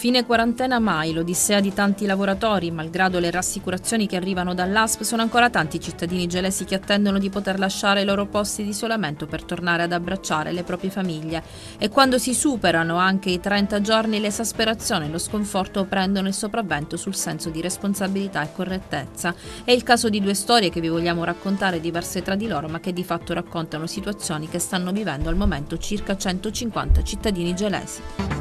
Fine quarantena mai, l'odissea di tanti lavoratori, malgrado le rassicurazioni che arrivano dall'ASP, sono ancora tanti i cittadini gelesi che attendono di poter lasciare i loro posti di isolamento per tornare ad abbracciare le proprie famiglie. E quando si superano anche i 30 giorni, l'esasperazione e lo sconforto prendono il sopravvento sul senso di responsabilità e correttezza. È il caso di due storie che vi vogliamo raccontare diverse tra di loro, ma che di fatto raccontano situazioni che stanno vivendo al momento circa 150 cittadini gelesi.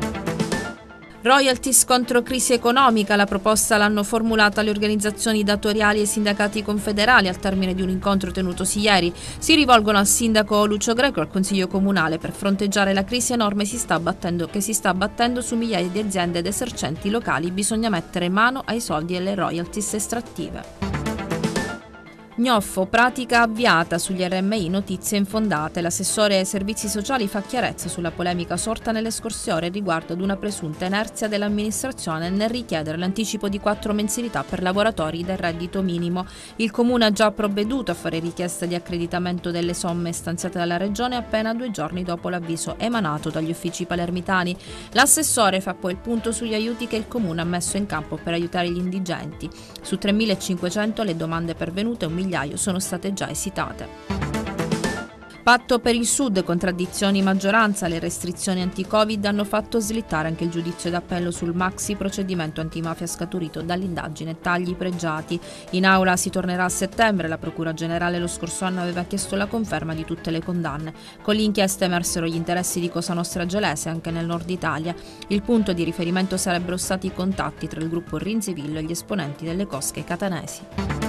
Royalties contro crisi economica, la proposta l'hanno formulata le organizzazioni datoriali e sindacati confederali al termine di un incontro tenutosi ieri. Si rivolgono al sindaco Lucio Greco e al Consiglio Comunale per fronteggiare la crisi enorme si battendo, che si sta abbattendo su migliaia di aziende ed esercenti locali. Bisogna mettere mano ai soldi e alle royalties estrattive. Gnoffo, pratica avviata sugli RMI, notizie infondate. L'assessore ai servizi sociali fa chiarezza sulla polemica sorta nelle scorse ore riguardo ad una presunta inerzia dell'amministrazione nel richiedere l'anticipo di quattro mensilità per lavoratori del reddito minimo. Il comune ha già provveduto a fare richiesta di accreditamento delle somme stanziate dalla regione appena due giorni dopo l'avviso emanato dagli uffici palermitani. L'assessore fa poi il punto sugli aiuti che il comune ha messo in campo per aiutare gli indigenti. Su 3.500 le domande pervenute, un milione migliaio sono state già esitate. Patto per il Sud, contraddizioni maggioranza, le restrizioni anti-Covid hanno fatto slittare anche il giudizio d'appello sul maxi procedimento antimafia scaturito dall'indagine Tagli pregiati. In aula si tornerà a settembre, la Procura Generale lo scorso anno aveva chiesto la conferma di tutte le condanne. Con l'inchiesta emersero gli interessi di Cosa Nostra Gelese anche nel nord Italia. Il punto di riferimento sarebbero stati i contatti tra il gruppo Rinzivillo e gli esponenti delle cosche catanesi.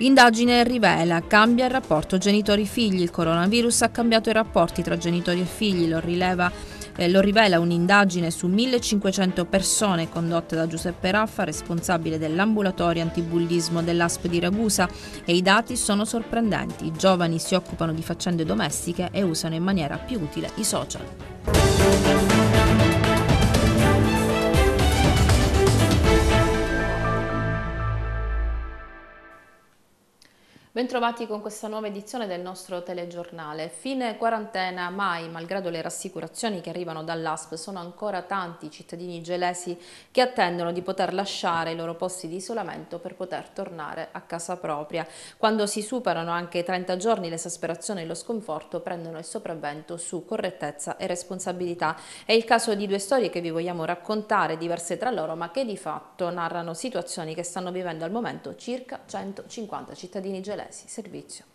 L'indagine rivela, cambia il rapporto genitori-figli, il coronavirus ha cambiato i rapporti tra genitori e figli, lo rileva eh, lo rivela un'indagine su 1500 persone condotta da Giuseppe Raffa, responsabile dell'ambulatorio antibullismo dell'ASP di Ragusa e i dati sono sorprendenti. I giovani si occupano di faccende domestiche e usano in maniera più utile i social. Bentrovati con questa nuova edizione del nostro telegiornale. Fine quarantena, mai, malgrado le rassicurazioni che arrivano dall'ASP, sono ancora tanti i cittadini gelesi che attendono di poter lasciare i loro posti di isolamento per poter tornare a casa propria. Quando si superano anche i 30 giorni, l'esasperazione e lo sconforto prendono il sopravvento su correttezza e responsabilità. È il caso di due storie che vi vogliamo raccontare, diverse tra loro, ma che di fatto narrano situazioni che stanno vivendo al momento circa 150 cittadini gelesi qualsiasi servizio.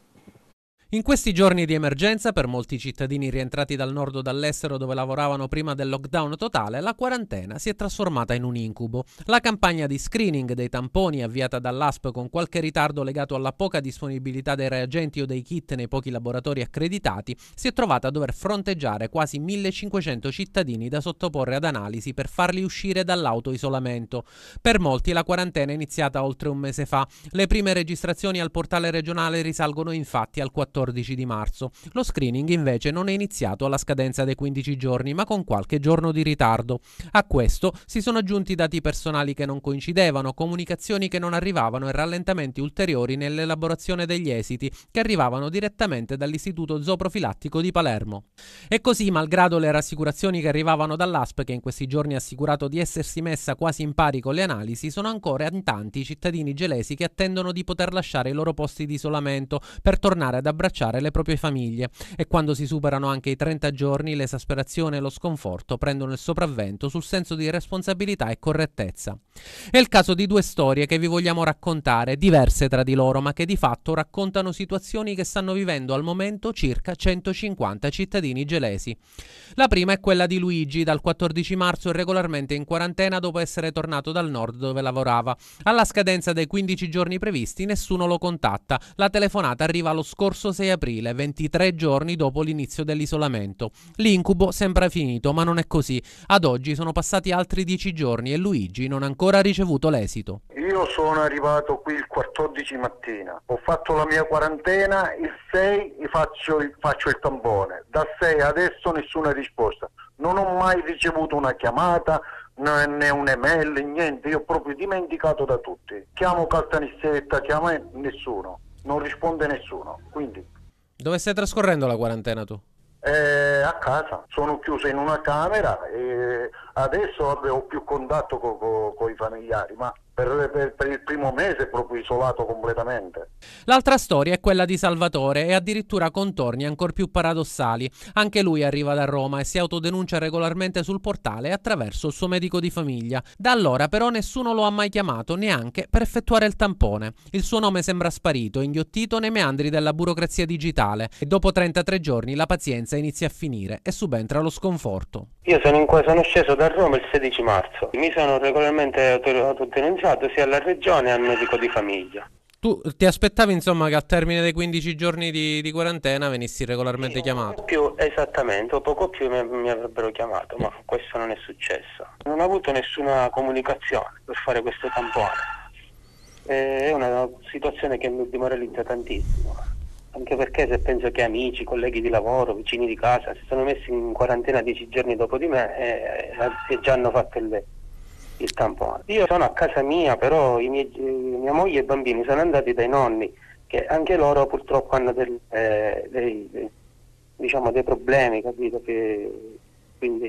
In questi giorni di emergenza, per molti cittadini rientrati dal nord o dall'estero dove lavoravano prima del lockdown totale, la quarantena si è trasformata in un incubo. La campagna di screening dei tamponi avviata dall'ASP con qualche ritardo legato alla poca disponibilità dei reagenti o dei kit nei pochi laboratori accreditati, si è trovata a dover fronteggiare quasi 1500 cittadini da sottoporre ad analisi per farli uscire dall'autoisolamento. Per molti la quarantena è iniziata oltre un mese fa. Le prime registrazioni al portale regionale risalgono infatti al 14 14 di marzo. Lo screening invece non è iniziato alla scadenza dei 15 giorni, ma con qualche giorno di ritardo. A questo si sono aggiunti dati personali che non coincidevano, comunicazioni che non arrivavano e rallentamenti ulteriori nell'elaborazione degli esiti, che arrivavano direttamente dall'Istituto Zooprofilattico di Palermo. E così, malgrado le rassicurazioni che arrivavano dall'ASP, che in questi giorni ha assicurato di essersi messa quasi in pari con le analisi, sono ancora in tanti i cittadini gelesi che attendono di poter lasciare i loro posti di isolamento per tornare ad abbracciare abbracciare le proprie famiglie e quando si superano anche i 30 giorni l'esasperazione e lo sconforto prendono il sopravvento sul senso di responsabilità e correttezza. È il caso di due storie che vi vogliamo raccontare, diverse tra di loro, ma che di fatto raccontano situazioni che stanno vivendo al momento circa 150 cittadini gelesi. La prima è quella di Luigi, dal 14 marzo regolarmente in quarantena dopo essere tornato dal nord dove lavorava. Alla scadenza dei 15 giorni previsti nessuno lo contatta, la telefonata arriva lo scorso 6 aprile, 23 giorni dopo l'inizio dell'isolamento. L'incubo sembra finito, ma non è così. Ad oggi sono passati altri 10 giorni e Luigi non ha ancora ricevuto l'esito. Io sono arrivato qui il 14 mattina, ho fatto la mia quarantena, il 6 faccio il, faccio il tampone, da 6 adesso nessuna risposta. Non ho mai ricevuto una chiamata, né un'email, niente, io ho proprio dimenticato da tutti. Chiamo Caltanissetta, chiamo eh, nessuno non risponde nessuno. Quindi... Dove stai trascorrendo la quarantena tu? Eh, a casa, sono chiuso in una camera e adesso ho più contatto con co, i familiari, ma per, per, per, il primo mese proprio isolato completamente. L'altra storia è quella di Salvatore e addirittura contorni ancora più paradossali. Anche lui arriva da Roma e si autodenuncia regolarmente sul portale attraverso il suo medico di famiglia. Da allora però nessuno lo ha mai chiamato neanche per effettuare il tampone. Il suo nome sembra sparito, inghiottito nei meandri della burocrazia digitale e dopo 33 giorni la pazienza inizia a finire e subentra lo sconforto. Io sono, in, sono sceso da Roma il 16 marzo, mi sono regolarmente autodenunciato specializzato sia alla regione e al medico di famiglia. Tu ti aspettavi insomma che al termine dei 15 giorni di, di quarantena venissi regolarmente sì, chiamato? Più, esattamente, o poco più mi, mi, avrebbero chiamato, ma questo non è successo. Non ho avuto nessuna comunicazione per fare questo tampone. È una situazione che mi demoralizza tantissimo, anche perché se penso che amici, colleghi di lavoro, vicini di casa si sono messi in quarantena 10 giorni dopo di me e, e già hanno fatto il letto il tampone. Io sono a casa mia, però miei, eh, mia moglie e i bambini sono andati dai nonni, che anche loro purtroppo hanno del, eh, dei, dei, diciamo, dei, problemi, capito? Che, quindi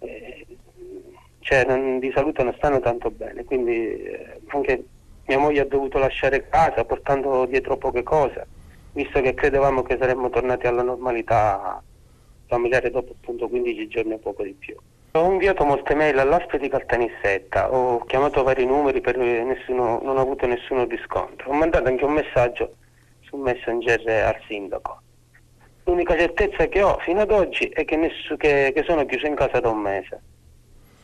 eh, cioè, non, di salute non stanno tanto bene, quindi eh, anche mia moglie ha dovuto lasciare casa portando dietro poche cose, visto che credevamo che saremmo tornati alla normalità familiare dopo appunto 15 giorni o poco di più. Ho inviato molte mail all'ASP di Caltanissetta, ho chiamato vari numeri per eh, nessuno, non ho avuto nessuno riscontro. Ho mandato anche un messaggio su Messenger al sindaco. L'unica certezza che ho fino ad oggi è che, nessu, che, che sono chiuso in casa da un mese,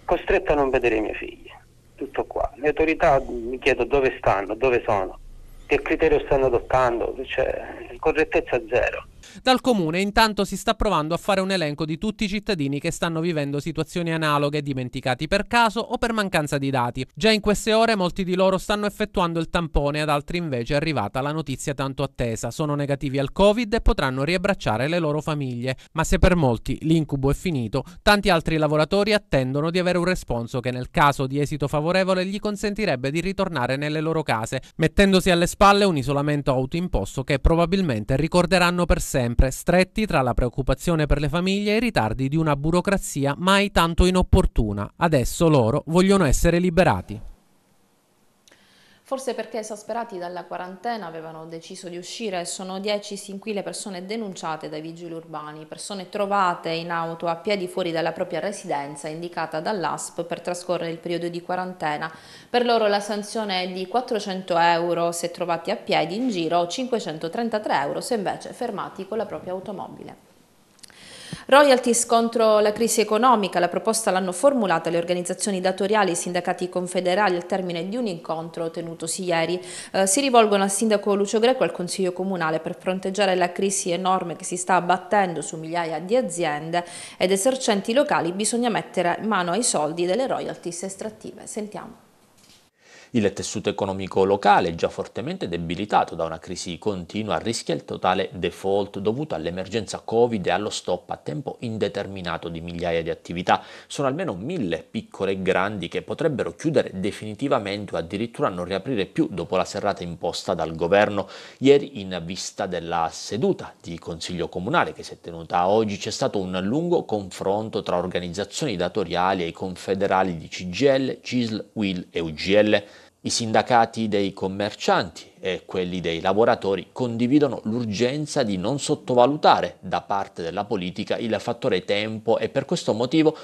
costretto a non vedere i miei figli. Tutto qua. Le autorità mi chiedono dove stanno, dove sono, che criterio stanno adottando, cioè correttezza zero. Dal comune intanto si sta provando a fare un elenco di tutti i cittadini che stanno vivendo situazioni analoghe, dimenticati per caso o per mancanza di dati. Già in queste ore molti di loro stanno effettuando il tampone, ad altri invece è arrivata la notizia tanto attesa. Sono negativi al Covid e potranno riabbracciare le loro famiglie. Ma se per molti l'incubo è finito, tanti altri lavoratori attendono di avere un responso che nel caso di esito favorevole gli consentirebbe di ritornare nelle loro case, mettendosi alle spalle un isolamento autoimposto che probabilmente ricorderanno per sempre sempre stretti tra la preoccupazione per le famiglie e i ritardi di una burocrazia mai tanto inopportuna. Adesso loro vogliono essere liberati. Forse perché esasperati dalla quarantena avevano deciso di uscire, sono 10 sin qui le persone denunciate dai vigili urbani, persone trovate in auto a piedi fuori dalla propria residenza indicata dall'ASP per trascorrere il periodo di quarantena. Per loro la sanzione è di 400 euro se trovati a piedi in giro o 533 euro se invece fermati con la propria automobile. Royalties contro la crisi economica, la proposta l'hanno formulata le organizzazioni datoriali e i sindacati confederali al termine di un incontro tenutosi ieri. Eh, si rivolgono al sindaco Lucio Greco e al Consiglio Comunale per fronteggiare la crisi enorme che si sta abbattendo su migliaia di aziende ed esercenti locali bisogna mettere mano ai soldi delle royalties estrattive. Sentiamo. Il tessuto economico locale, già fortemente debilitato da una crisi continua, rischia il totale default dovuto all'emergenza Covid e allo stop a tempo indeterminato di migliaia di attività. Sono almeno mille piccole e grandi che potrebbero chiudere definitivamente o addirittura non riaprire più dopo la serrata imposta dal governo. Ieri, in vista della seduta di Consiglio Comunale che si è tenuta oggi, c'è stato un lungo confronto tra organizzazioni datoriali e i confederali di CGL, CISL, WIL e UGL. I sindacati dei commercianti e quelli dei lavoratori condividono l'urgenza di non sottovalutare da parte della politica il fattore tempo e per questo motivo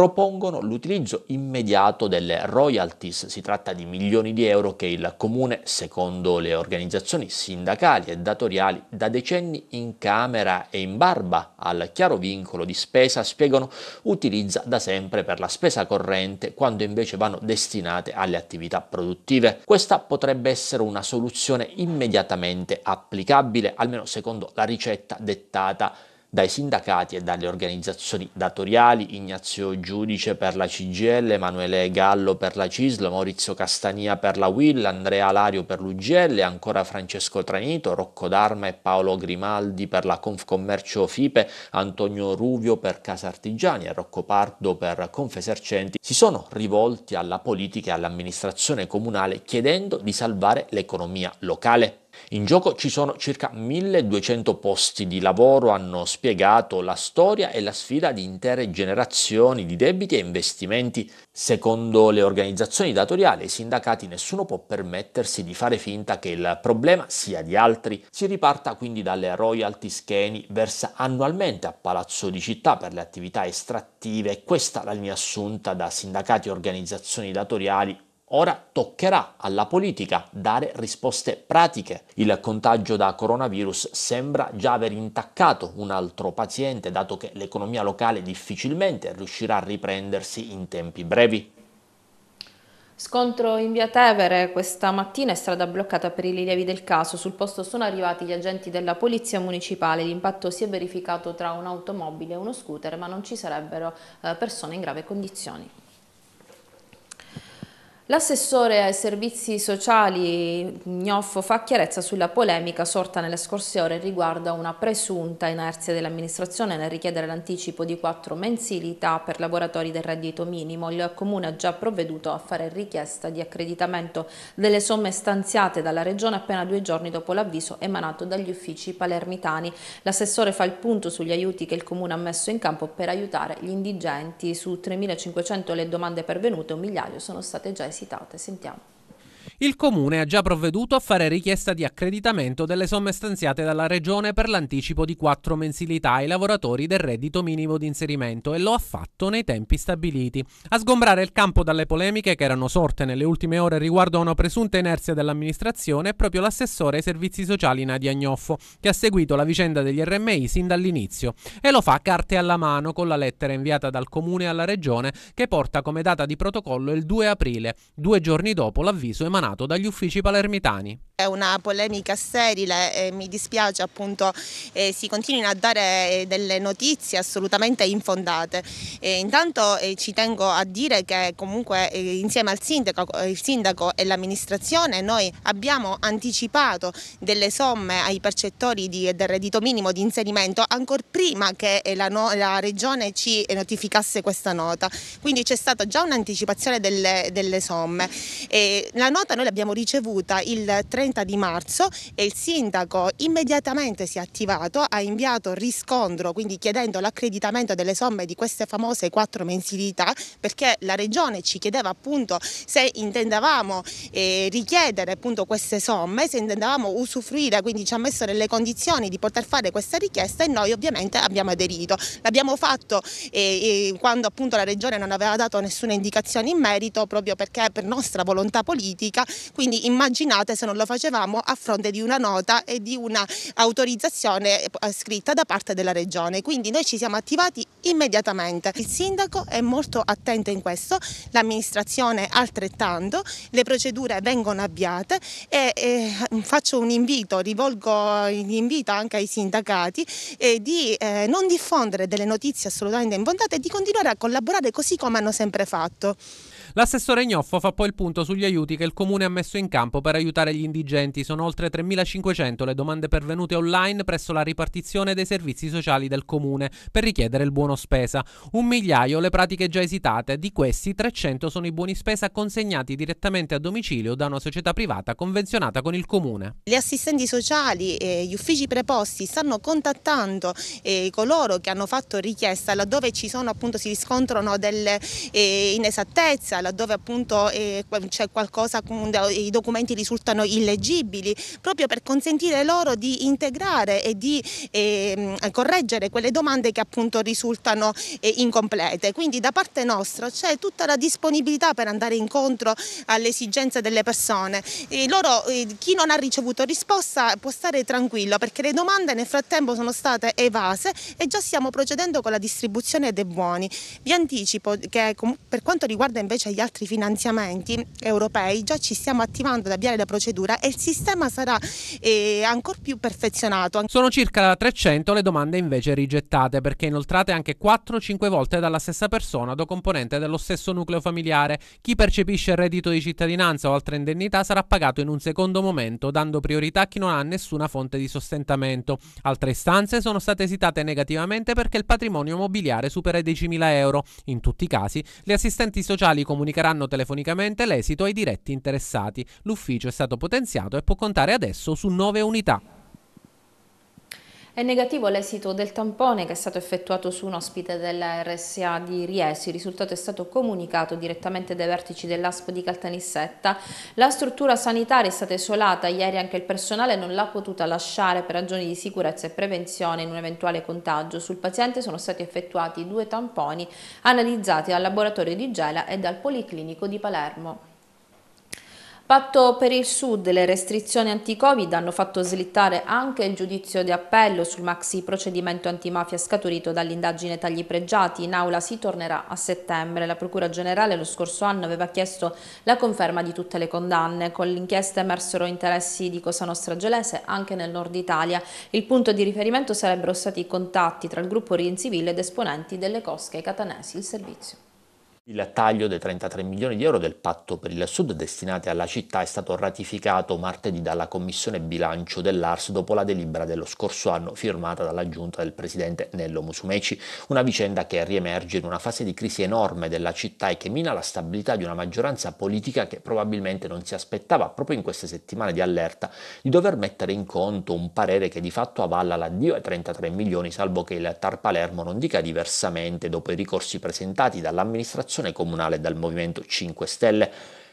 propongono l'utilizzo immediato delle royalties, si tratta di milioni di euro che il comune, secondo le organizzazioni sindacali e datoriali, da decenni in camera e in barba al chiaro vincolo di spesa, spiegano, utilizza da sempre per la spesa corrente, quando invece vanno destinate alle attività produttive. Questa potrebbe essere una soluzione immediatamente applicabile, almeno secondo la ricetta dettata dai sindacati e dalle organizzazioni datoriali, Ignazio Giudice per la CGL, Emanuele Gallo per la CISL, Maurizio Castania per la WIL, Andrea Lario per l'UGL, ancora Francesco Tranito, Rocco D'Arma e Paolo Grimaldi per la Confcommercio FIPE, Antonio Ruvio per Casa Artigiani e Rocco Pardo per Confesercenti, si sono rivolti alla politica e all'amministrazione comunale chiedendo di salvare l'economia locale in gioco ci sono circa 1200 posti di lavoro, hanno spiegato la storia e la sfida di intere generazioni di debiti e investimenti. Secondo le organizzazioni datoriali e i sindacati nessuno può permettersi di fare finta che il problema sia di altri. Si riparta quindi dalle royalties che Eni versa annualmente a Palazzo di Città per le attività estrattive. Questa è la linea assunta da sindacati e organizzazioni datoriali Ora toccherà alla politica dare risposte pratiche. Il contagio da coronavirus sembra già aver intaccato un altro paziente, dato che l'economia locale difficilmente riuscirà a riprendersi in tempi brevi. Scontro in via Tevere, questa mattina è strada bloccata per i rilievi del caso, sul posto sono arrivati gli agenti della polizia municipale, l'impatto si è verificato tra un'automobile e uno scooter ma non ci sarebbero eh, persone in grave condizioni. L'assessore ai servizi sociali Gnoffo fa chiarezza sulla polemica sorta nelle scorse ore riguardo a una presunta inerzia dell'amministrazione nel richiedere l'anticipo di quattro mensilità per lavoratori del reddito minimo. Il Comune ha già provveduto a fare richiesta di accreditamento delle somme stanziate dalla Regione appena due giorni dopo l'avviso emanato dagli uffici palermitani. L'assessore fa il punto sugli aiuti che il Comune ha messo in campo per aiutare gli indigenti. Su 3.500 le domande pervenute un migliaio sono state già esistite necessitate. Sentiamo il Comune ha già provveduto a fare richiesta di accreditamento delle somme stanziate dalla Regione per l'anticipo di quattro mensilità ai lavoratori del reddito minimo di inserimento e lo ha fatto nei tempi stabiliti. A sgombrare il campo dalle polemiche che erano sorte nelle ultime ore riguardo a una presunta inerzia dell'amministrazione è proprio l'assessore ai servizi sociali Nadia Gnoffo, che ha seguito la vicenda degli RMI sin dall'inizio e lo fa carte alla mano con la lettera inviata dal Comune alla Regione che porta come data di protocollo il 2 aprile, due giorni dopo l'avviso emanato allontanato dagli uffici palermitani. È una polemica sterile, e eh, mi dispiace appunto eh, si continuino a dare eh, delle notizie assolutamente infondate. Eh, intanto ci tengo a dire che comunque insieme al sindaco, sindaco e l'amministrazione noi abbiamo anticipato delle somme ai percettori di, del reddito minimo di inserimento ancora prima che la, no, la, regione ci notificasse questa nota. Quindi c'è stata già un'anticipazione delle, delle somme. la nota noi l'abbiamo ricevuta il 30 di marzo e il sindaco immediatamente si è attivato, ha inviato riscontro, quindi chiedendo l'accreditamento delle somme di queste famose quattro mensilità, perché la regione ci chiedeva appunto se intendavamo eh, richiedere appunto queste somme, se intendavamo usufruire, quindi ci ha messo nelle condizioni di poter fare questa richiesta e noi ovviamente abbiamo aderito. L'abbiamo fatto eh, eh quando appunto la regione non aveva dato nessuna indicazione in merito, proprio perché per nostra volontà politica pubblica, quindi immaginate se non lo facevamo a fronte di una nota e di un'autorizzazione eh, scritta da parte della regione, quindi noi ci siamo attivati immediatamente. Il sindaco è molto attento in questo, l'amministrazione altrettanto, le procedure vengono avviate e, e mm, faccio un invito, rivolgo eh, l'invito anche ai sindacati eh, di eh, non diffondere delle notizie assolutamente infondate e di continuare a collaborare così come hanno sempre fatto. L'assessore Gnoffo fa poi il punto sugli aiuti che il comune ha messo in campo per aiutare gli indigenti. Sono oltre 3.500 le domande pervenute online presso la ripartizione dei servizi sociali del comune per richiedere il buono spesa. Un migliaio le pratiche già esitate, di questi 300 sono i buoni spesa consegnati direttamente a domicilio da una società privata convenzionata con il comune. Gli assistenti sociali e gli uffici preposti stanno contattando eh, coloro che hanno fatto richiesta laddove ci sono appunto si riscontrano delle eh, inesattezze, laddove appunto eh, c'è qualcosa, i documenti risultano illeggibili, proprio per consentire loro di integrare e di eh, correggere quelle domande che appunto risultano eh, incomplete. Quindi da parte nostra c'è tutta la disponibilità per andare incontro alle esigenze delle persone. Loro, eh, chi non ha ricevuto risposta può stare tranquillo perché le domande nel frattempo sono state evase e già stiamo procedendo con la distribuzione dei buoni. Vi anticipo che per quanto riguarda invece agli altri finanziamenti europei, già ci stiamo attivando ad avviare la procedura e il sistema sarà eh, ancora più perfezionato. Sono circa 300 le domande invece rigettate perché inoltrate anche 4-5 volte dalla stessa persona o componente dello stesso nucleo familiare. Chi percepisce il reddito di cittadinanza o altra indennità sarà pagato in un secondo momento, dando priorità a chi non ha nessuna fonte di sostentamento. Altre istanze sono state esitate negativamente perché il patrimonio mobiliare supera i 10.000 euro. In tutti i casi, gli assistenti sociali comunali comunicheranno telefonicamente l'esito ai diretti interessati. L'ufficio è stato potenziato e può contare adesso su 9 unità. È negativo l'esito del tampone che è stato effettuato su un ospite della RSA di Riesi. Il risultato è stato comunicato direttamente dai vertici dell'ASP di Caltanissetta. La struttura sanitaria è stata isolata, ieri anche il personale non l'ha potuta lasciare per ragioni di sicurezza e prevenzione in un eventuale contagio. Sul paziente sono stati effettuati due tamponi analizzati dal laboratorio di Gela e dal Policlinico di Palermo. Patto per il Sud, le restrizioni anti-Covid hanno fatto slittare anche il giudizio di appello sul maxi procedimento antimafia scaturito dall'indagine tagli pregiati. In aula si tornerà a settembre. La Procura Generale lo scorso anno aveva chiesto la conferma di tutte le condanne. Con l'inchiesta emersero interessi di Cosa Nostra Gelese anche nel nord Italia. Il punto di riferimento sarebbero stati i contatti tra il gruppo Rienziville ed esponenti delle cosche catanesi. Il servizio. Il taglio dei 33 milioni di euro del patto per il Sud destinati alla città è stato ratificato martedì dalla Commissione Bilancio dell'Ars dopo la delibera dello scorso anno firmata dalla giunta del presidente Nello Musumeci, una vicenda che riemerge in una fase di crisi enorme della città e che mina la stabilità di una maggioranza politica che probabilmente non si aspettava proprio in queste settimane di allerta di dover mettere in conto un parere che di fatto avalla l'addio ai 33 milioni, salvo che il Tar Palermo non dica diversamente dopo i ricorsi presentati dall'amministrazione amministrazione comunale dal Movimento 5 Stelle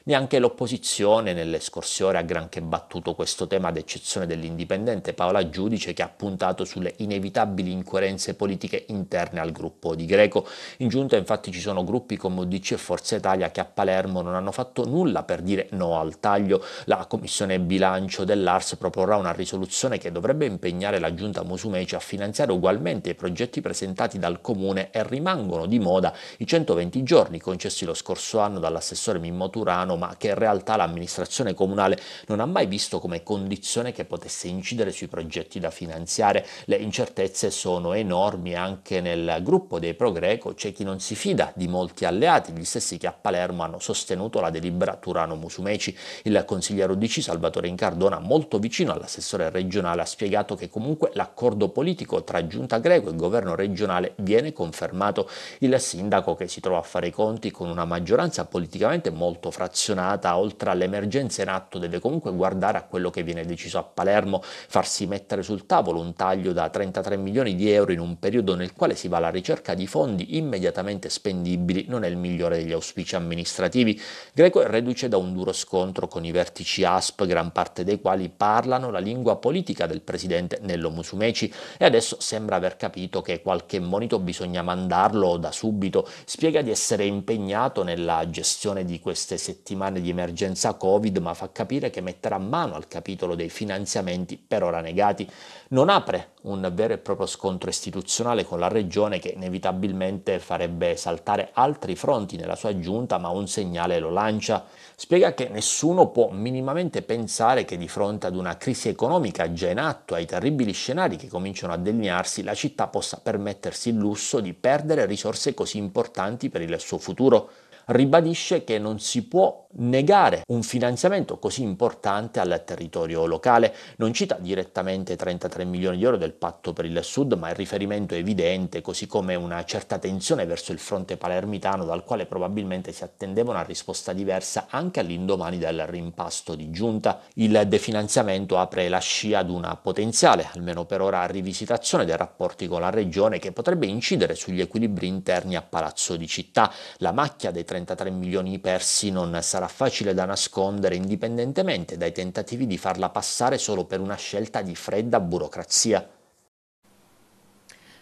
Neanche l'opposizione nelle scorse ore ha granché battuto questo tema ad eccezione dell'indipendente Paola Giudice che ha puntato sulle inevitabili incoerenze politiche interne al gruppo di Greco. In giunta infatti ci sono gruppi come UDC e Forza Italia che a Palermo non hanno fatto nulla per dire no al taglio. La commissione bilancio dell'ARS proporrà una risoluzione che dovrebbe impegnare la giunta Musumeci a finanziare ugualmente i progetti presentati dal comune e rimangono di moda i 120 giorni concessi lo scorso anno dall'assessore Mimmo Turano ma che in realtà l'amministrazione comunale non ha mai visto come condizione che potesse incidere sui progetti da finanziare. Le incertezze sono enormi anche nel gruppo dei Progreco, c'è chi non si fida di molti alleati, gli stessi che a Palermo hanno sostenuto la delibera Turano Musumeci. Il consigliere UDC Salvatore Incardona, molto vicino all'assessore regionale, ha spiegato che comunque l'accordo politico tra giunta greco e governo regionale viene confermato. Il sindaco che si trova a fare i conti con una maggioranza politicamente molto frazionata appassionata, oltre all'emergenza in atto, deve comunque guardare a quello che viene deciso a Palermo, farsi mettere sul tavolo un taglio da 33 milioni di euro in un periodo nel quale si va alla ricerca di fondi immediatamente spendibili, non è il migliore degli auspici amministrativi. Greco è reduce da un duro scontro con i vertici ASP, gran parte dei quali parlano la lingua politica del presidente Nello Musumeci e adesso sembra aver capito che qualche monito bisogna mandarlo da subito, spiega di essere impegnato nella gestione di queste settimane settimane di emergenza Covid, ma fa capire che metterà mano al capitolo dei finanziamenti per ora negati. Non apre un vero e proprio scontro istituzionale con la regione che inevitabilmente farebbe saltare altri fronti nella sua giunta, ma un segnale lo lancia. Spiega che nessuno può minimamente pensare che di fronte ad una crisi economica già in atto, ai terribili scenari che cominciano a delinearsi, la città possa permettersi il lusso di perdere risorse così importanti per il suo futuro ribadisce che non si può negare un finanziamento così importante al territorio locale. Non cita direttamente 33 milioni di euro del patto per il Sud, ma il riferimento è evidente, così come una certa tensione verso il fronte palermitano dal quale probabilmente si attendeva una risposta diversa anche all'indomani del rimpasto di giunta. Il definanziamento apre la scia ad una potenziale, almeno per ora, rivisitazione dei rapporti con la regione che potrebbe incidere sugli equilibri interni a Palazzo di Città. La macchia dei 33 milioni persi non sarà sarà facile da nascondere indipendentemente dai tentativi di farla passare solo per una scelta di fredda burocrazia.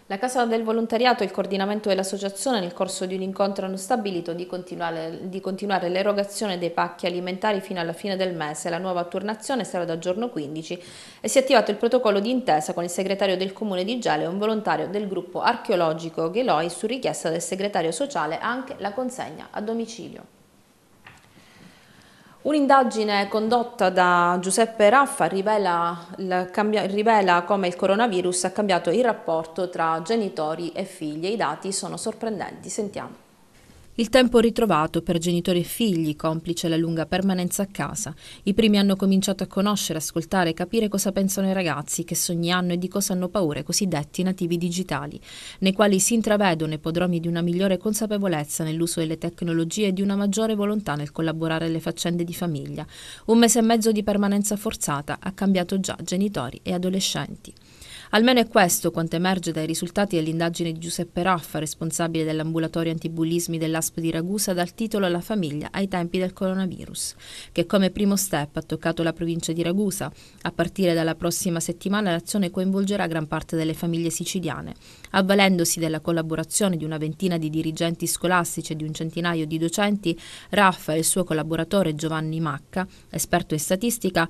La Casa del Volontariato e il coordinamento dell'associazione nel corso di un incontro hanno stabilito di continuare, di continuare l'erogazione dei pacchi alimentari fino alla fine del mese. La nuova turnazione sarà da giorno 15 e si è attivato il protocollo di intesa con il segretario del Comune di Gela e un volontario del gruppo archeologico Gheloi su richiesta del segretario sociale anche la consegna a domicilio. Un'indagine condotta da Giuseppe Raffa rivela, rivela, come il coronavirus ha cambiato il rapporto tra genitori e figli. I dati sono sorprendenti, sentiamo. Il tempo ritrovato per genitori e figli, complice la lunga permanenza a casa. I primi hanno cominciato a conoscere, ascoltare e capire cosa pensano i ragazzi, che sogni hanno e di cosa hanno paura i cosiddetti nativi digitali, nei quali si intravedono i podromi di una migliore consapevolezza nell'uso delle tecnologie e di una maggiore volontà nel collaborare alle faccende di famiglia. Un mese e mezzo di permanenza forzata ha cambiato già genitori e adolescenti. Almeno è questo quanto emerge dai risultati dell'indagine di Giuseppe Raffa, responsabile dell'ambulatorio antibullismi dell'ASP di Ragusa, dal titolo La famiglia ai tempi del coronavirus, che come primo step ha toccato la provincia di Ragusa. A partire dalla prossima settimana l'azione coinvolgerà gran parte delle famiglie siciliane, avvalendosi della collaborazione di una ventina di dirigenti scolastici e di un centinaio di docenti, Raffa e il suo collaboratore Giovanni Macca, esperto in statistica,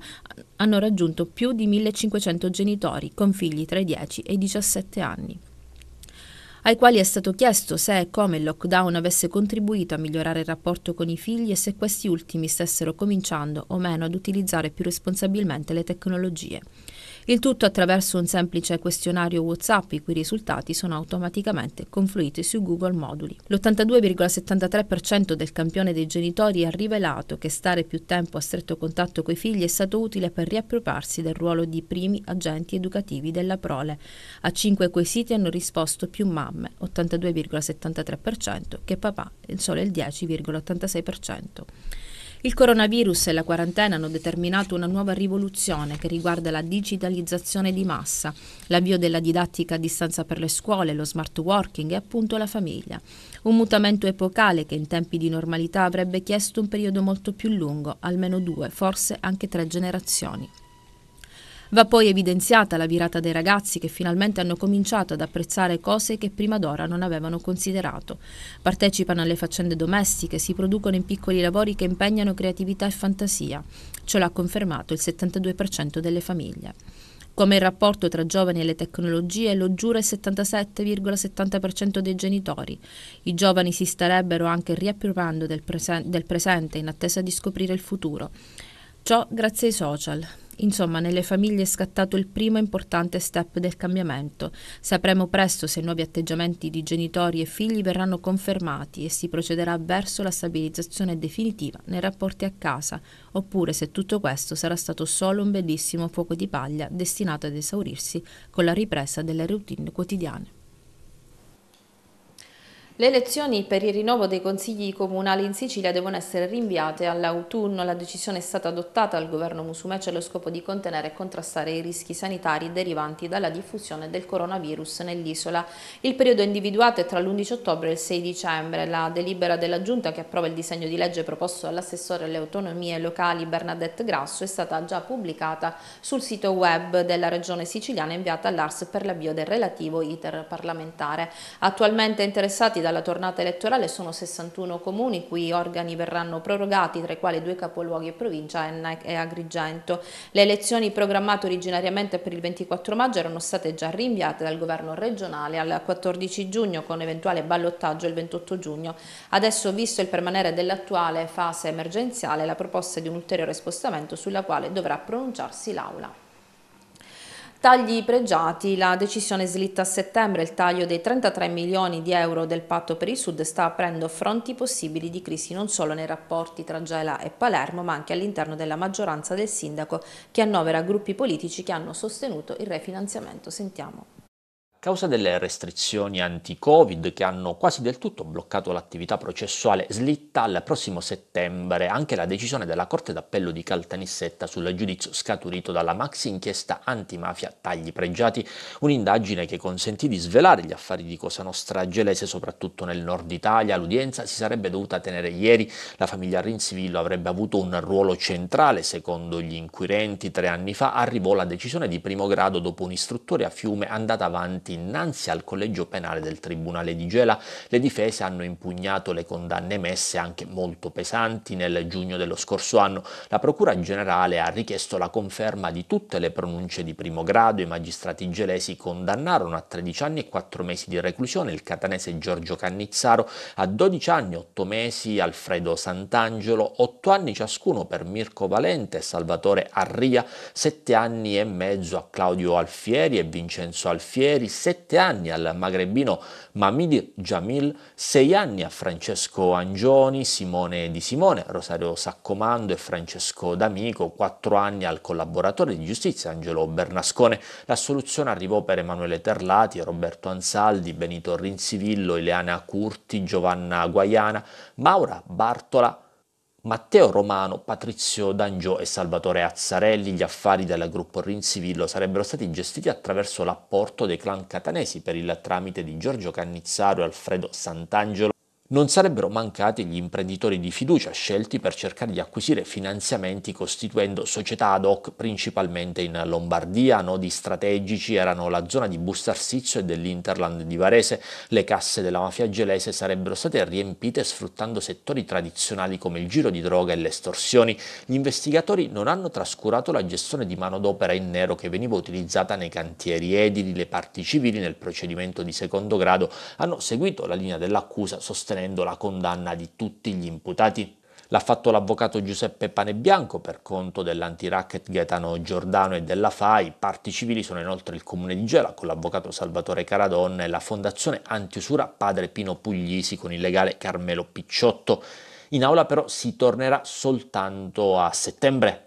hanno raggiunto più di 1500 genitori con figli tra i 10 e i 17 anni ai quali è stato chiesto se e come il lockdown avesse contribuito a migliorare il rapporto con i figli e se questi ultimi stessero cominciando o meno ad utilizzare più responsabilmente le tecnologie. Il tutto attraverso un semplice questionario WhatsApp i cui risultati sono automaticamente confluiti su Google Moduli. L'82,73% del campione dei genitori ha rivelato che stare più tempo a stretto contatto coi figli è stato utile per riappropriarsi del ruolo di primi agenti educativi della prole. A 5 quesiti hanno risposto più mamme, 82,73%, che papà, solo il 10,86%. Il coronavirus e la quarantena hanno determinato una nuova rivoluzione che riguarda la digitalizzazione di massa, l'avvio della didattica a distanza per le scuole, lo smart working e appunto la famiglia. Un mutamento epocale che in tempi di normalità avrebbe chiesto un periodo molto più lungo, almeno due, forse anche tre generazioni. Va poi evidenziata la virata dei ragazzi che finalmente hanno cominciato ad apprezzare cose che prima d'ora non avevano considerato. Partecipano alle faccende domestiche, si producono in piccoli lavori che impegnano creatività e fantasia. Ce l'ha confermato il 72% delle famiglie come il rapporto tra giovani e le tecnologie lo giura il 77,70% dei genitori. I giovani si starebbero anche riappropriando del, presen del presente in attesa di scoprire il futuro. Ciò grazie ai social. Insomma, nelle famiglie è scattato il primo importante step del cambiamento. Sapremo presto se i nuovi atteggiamenti di genitori e figli verranno confermati e si procederà verso la stabilizzazione definitiva nei rapporti a casa, oppure se tutto questo sarà stato solo un bellissimo fuoco di paglia destinato ad esaurirsi con la ripresa delle routine quotidiane. Le elezioni per il rinnovo dei consigli comunali in Sicilia devono essere rinviate all'autunno. La decisione è stata adottata dal governo Musumeci allo scopo di contenere e contrastare i rischi sanitari derivanti dalla diffusione del coronavirus nell'isola. Il periodo individuato è tra l'11 ottobre e il 6 dicembre. La delibera della Giunta che approva il disegno di legge proposto dall'assessore alle autonomie locali Bernadette Grasso è stata già pubblicata sul sito web della regione siciliana inviata all'ARS per l'avvio del relativo iter parlamentare. Attualmente interessati dalla tornata elettorale sono 61 comuni, cui organi verranno prorogati, tra i quali due capoluoghi e provincia Enna e Agrigento. Le elezioni programmate originariamente per il 24 maggio erano state già rinviate dal governo regionale al 14 giugno con eventuale ballottaggio il 28 giugno. Adesso, visto il permanere dell'attuale fase emergenziale, la proposta di un ulteriore spostamento sulla quale dovrà pronunciarsi l'Aula. Tagli pregiati, la decisione slitta a settembre, il taglio dei 33 milioni di euro del patto per il Sud sta aprendo fronti possibili di crisi non solo nei rapporti tra Gela e Palermo ma anche all'interno della maggioranza del sindaco che annovera gruppi politici che hanno sostenuto il refinanziamento. Sentiamo. A causa delle restrizioni anti-Covid che hanno quasi del tutto bloccato l'attività processuale, slitta al prossimo settembre anche la decisione della Corte d'Appello di Caltanissetta sul giudizio scaturito dalla maxi inchiesta antimafia Tagli Pregiati, un'indagine che consentì di svelare gli affari di Cosa Nostra Gelese, soprattutto nel nord Italia. L'udienza si sarebbe dovuta tenere ieri, la famiglia Rinsivillo avrebbe avuto un ruolo centrale, secondo gli inquirenti. Tre anni fa arrivò la decisione di primo grado dopo un'istruttoria a fiume andata avanti dinanzi al collegio penale del Tribunale di Gela le difese hanno impugnato le condanne emesse anche molto pesanti nel giugno dello scorso anno. La Procura Generale ha richiesto la conferma di tutte le pronunce di primo grado. I magistrati gelesi condannarono a 13 anni e 4 mesi di reclusione il catanese Giorgio Cannizzaro, a 12 anni e 8 mesi Alfredo Sant'Angelo, 8 anni ciascuno per Mirko Valente e Salvatore Arria, 7 anni e mezzo a Claudio Alfieri e Vincenzo Alfieri, sette anni al magrebino Mamidi Jamil, sei anni a Francesco Angioni, Simone Di Simone, Rosario Saccomando e Francesco D'Amico, quattro anni al collaboratore di giustizia Angelo Bernascone. L'assoluzione arrivò per Emanuele Terlati, Roberto Ansaldi, Benito Rinzivillo, Ileana Curti, Giovanna Guaiana, Maura Bartola, Matteo Romano, Patrizio D'Angio e Salvatore Azzarelli, gli affari del gruppo Rinzivillo sarebbero stati gestiti attraverso l'apporto dei clan catanesi per il tramite di Giorgio Cannizzaro e Alfredo Sant'Angelo non sarebbero mancati gli imprenditori di fiducia scelti per cercare di acquisire finanziamenti costituendo società ad hoc principalmente in Lombardia, nodi strategici erano la zona di Bustarsizio e dell'Interland di Varese, le casse della mafia gelese sarebbero state riempite sfruttando settori tradizionali come il giro di droga e le estorsioni. Gli investigatori non hanno trascurato la gestione di manodopera in nero che veniva utilizzata nei cantieri edili, le parti civili nel procedimento di secondo grado hanno seguito la linea dell'accusa sostenendo ottenendo la condanna di tutti gli imputati. L'ha fatto l'avvocato Giuseppe Panebianco per conto dell'antiracket Gaetano Giordano e della FAI. Parti civili sono inoltre il Comune di Gela con l'avvocato Salvatore Caradonna e la Fondazione Antiusura Padre Pino Puglisi con il legale Carmelo Picciotto. In aula però si tornerà soltanto a settembre.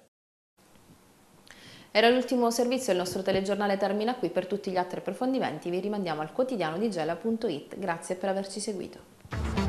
Era l'ultimo servizio, il nostro telegiornale termina qui. Per tutti gli altri approfondimenti vi rimandiamo al quotidiano di gela.it. Grazie per averci seguito. Thank you.